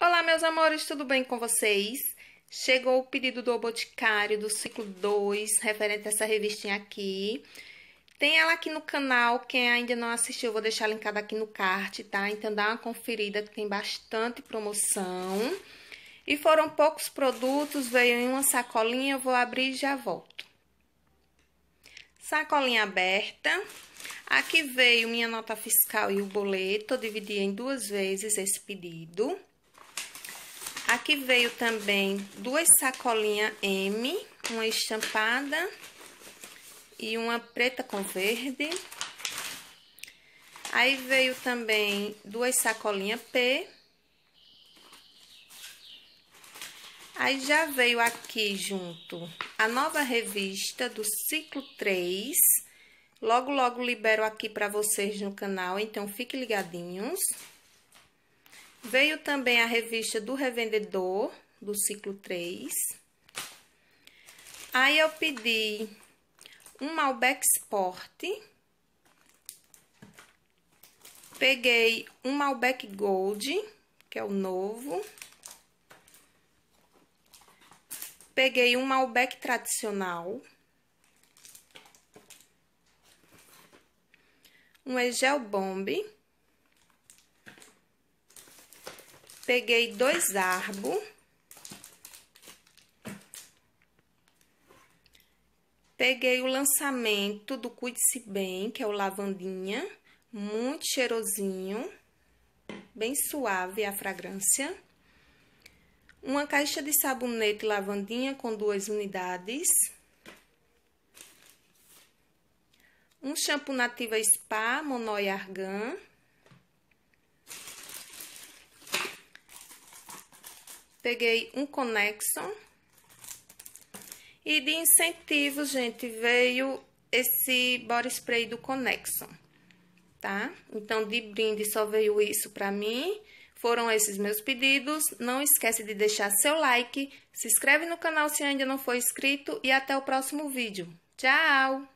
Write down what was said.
Olá, meus amores, tudo bem com vocês? Chegou o pedido do Boticário do ciclo 2, referente a essa revistinha aqui. Tem ela aqui no canal, quem ainda não assistiu, eu vou deixar linkada aqui no card, tá? Então dá uma conferida que tem bastante promoção. E foram poucos produtos, veio em uma sacolinha, eu vou abrir e já volto. Sacolinha aberta. Aqui veio minha nota fiscal e o boleto, eu dividi em duas vezes esse pedido. Aqui veio também duas sacolinhas M, uma estampada e uma preta com verde. Aí veio também duas sacolinhas P. Aí já veio aqui junto a nova revista do ciclo 3. Logo, logo libero aqui para vocês no canal, então fiquem ligadinhos. Veio também a revista do revendedor, do ciclo 3. Aí eu pedi um Malbec Sport. Peguei um Malbec Gold, que é o novo. Peguei um Malbec tradicional. Um Egel Bomb. Peguei dois arbos. Peguei o lançamento do Cuide-se Bem, que é o lavandinha, muito cheirosinho, bem suave a fragrância. Uma caixa de sabonete lavandinha com duas unidades. Um shampoo nativa Spa Monoi Argan, peguei um Conexon. E de incentivo, gente, veio esse body spray do Conexon, tá? Então, de brinde só veio isso pra mim. Foram esses meus pedidos. Não esquece de deixar seu like, se inscreve no canal se ainda não for inscrito e até o próximo vídeo. Tchau!